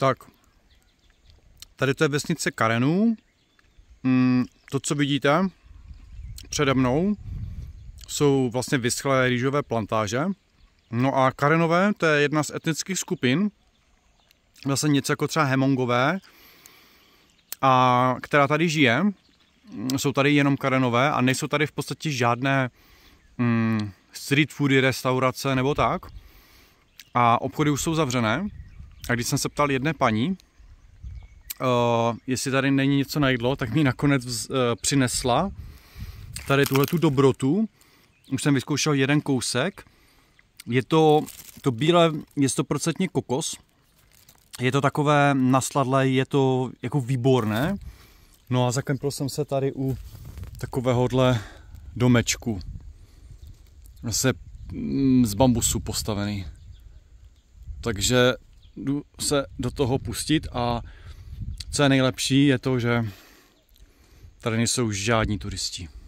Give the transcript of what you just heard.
Tak, tady to je vesnice Karenů. Mm, to, co vidíte přede mnou, jsou vlastně vyschlé rýžové plantáže. No a Karenové, to je jedna z etnických skupin, zase něco jako třeba Hemongové, a která tady žije. Mm, jsou tady jenom Karenové a nejsou tady v podstatě žádné mm, street foody, restaurace nebo tak. A obchody už jsou zavřené, a když jsem se ptal jedné paní, uh, jestli tady není něco na jídlo, tak mi nakonec vz, uh, přinesla tady tuhle tu dobrotu. Už jsem vyzkoušel jeden kousek. Je to, to bílé je 100% kokos. Je to takové nasladlé, je to jako výborné. No a zakempil jsem se tady u takovéhohle domečku. Zase mm, z bambusu postavený. Takže jdu se do toho pustit a co je nejlepší, je to, že tady nejsou žádní turisti.